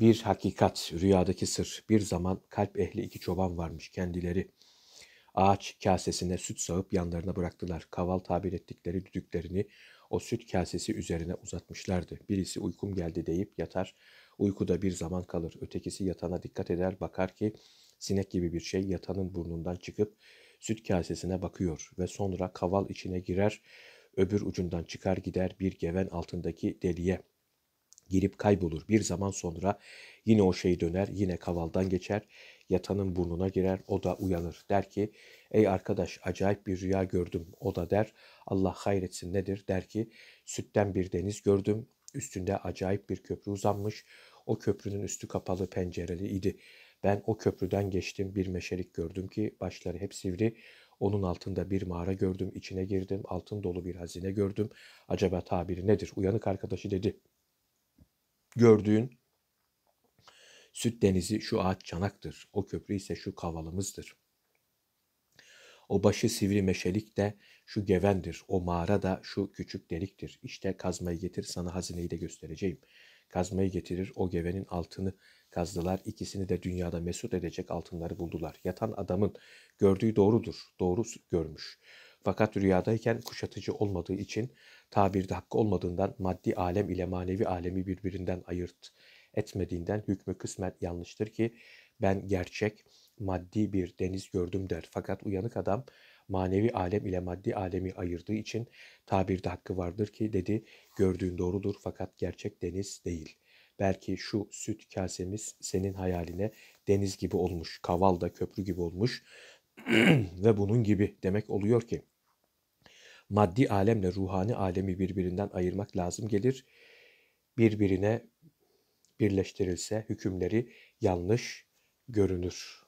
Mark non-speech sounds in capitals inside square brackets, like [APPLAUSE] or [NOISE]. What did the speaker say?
Bir hakikat, rüyadaki sır. Bir zaman kalp ehli iki çoban varmış kendileri. Ağaç kasesine süt sağıp yanlarına bıraktılar. Kaval tabir ettikleri düdüklerini o süt kasesi üzerine uzatmışlardı. Birisi uykum geldi deyip yatar. Uykuda bir zaman kalır. Ötekisi yatana dikkat eder. Bakar ki sinek gibi bir şey yatanın burnundan çıkıp süt kasesine bakıyor ve sonra kaval içine girer. Öbür ucundan çıkar gider bir geven altındaki deliye. Girip kaybolur. Bir zaman sonra yine o şey döner, yine kavaldan geçer, yatanın burnuna girer, o da uyanır. Der ki, ey arkadaş acayip bir rüya gördüm. O da der, Allah hayretsin nedir? Der ki, sütten bir deniz gördüm, üstünde acayip bir köprü uzanmış. O köprünün üstü kapalı pencereli idi. Ben o köprüden geçtim bir meşerik gördüm ki başları hep sivri. Onun altında bir mağara gördüm, içine girdim, altın dolu bir hazine gördüm. Acaba tabiri nedir? Uyanık arkadaşı dedi. Gördüğün süt denizi şu ağaç çanaktır. O köprü ise şu kavalımızdır. O başı sivri meşelik de şu gevendir. O mağara da şu küçük deliktir. İşte kazmayı getir sana hazineyi de göstereceğim. Kazmayı getirir o gevenin altını kazdılar. İkisini de dünyada mesut edecek altınları buldular. Yatan adamın gördüğü doğrudur. Doğru görmüş.'' Fakat rüyadayken kuşatıcı olmadığı için tabirde hakkı olmadığından maddi alem ile manevi alemi birbirinden ayırt etmediğinden hükmü kısmen yanlıştır ki ben gerçek maddi bir deniz gördüm der. Fakat uyanık adam manevi alem ile maddi alemi ayırdığı için tabirde hakkı vardır ki dedi gördüğün doğrudur fakat gerçek deniz değil. Belki şu süt kasemiz senin hayaline deniz gibi olmuş, kaval da köprü gibi olmuş [CLEARS THROAT] ve bunun gibi demek oluyor ki maddi alemle ruhani alemi birbirinden ayırmak lazım gelir. Birbirine birleştirilse hükümleri yanlış görünür.